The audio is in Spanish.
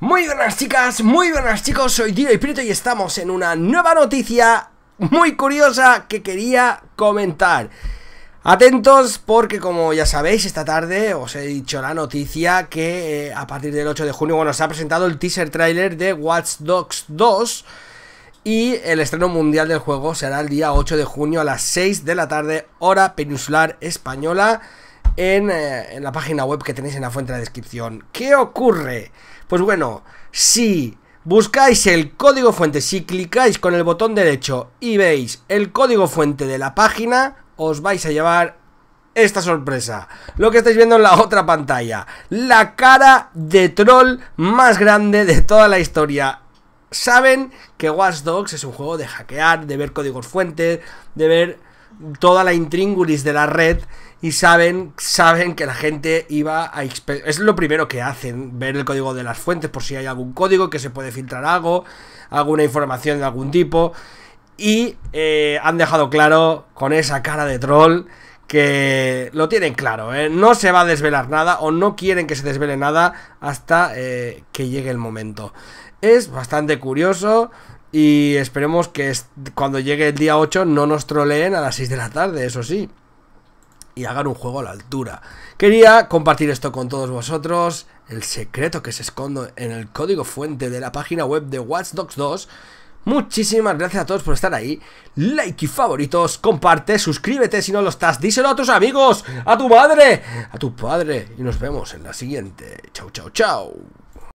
Muy buenas chicas, muy buenas chicos, soy Dio y y estamos en una nueva noticia muy curiosa que quería comentar. Atentos porque como ya sabéis, esta tarde os he dicho la noticia que eh, a partir del 8 de junio, bueno, se ha presentado el teaser trailer de Watch Dogs 2 y el estreno mundial del juego será el día 8 de junio a las 6 de la tarde, hora peninsular española. Eh, en, la página web que tenéis en la fuente de la descripción. ¿Qué ocurre? Pues bueno, si buscáis el código fuente, si clicáis con el botón derecho y veis el código fuente de la página, os vais a llevar esta sorpresa. Lo que estáis viendo en la otra pantalla. La cara de troll más grande de toda la historia. Saben que Watch Dogs es un juego de hackear, de ver códigos fuentes, de ver toda la intríngulis de la red y saben, saben que la gente iba a... Es lo primero que hacen, ver el código de las fuentes por si hay algún código que se puede filtrar algo, alguna información de algún tipo. Y eh, han dejado claro con esa cara de troll que lo tienen claro, ¿eh? no se va a desvelar nada o no quieren que se desvele nada hasta eh, que llegue el momento. Es bastante curioso, y esperemos que cuando llegue el día 8 no nos troleen a las 6 de la tarde, eso sí. Y hagan un juego a la altura. Quería compartir esto con todos vosotros. El secreto que se esconde en el código fuente de la página web de Watch Dogs 2. Muchísimas gracias a todos por estar ahí. Like y favoritos, comparte, suscríbete si no lo estás, díselo a tus amigos, a tu madre, a tu padre. Y nos vemos en la siguiente. Chau, chao, chao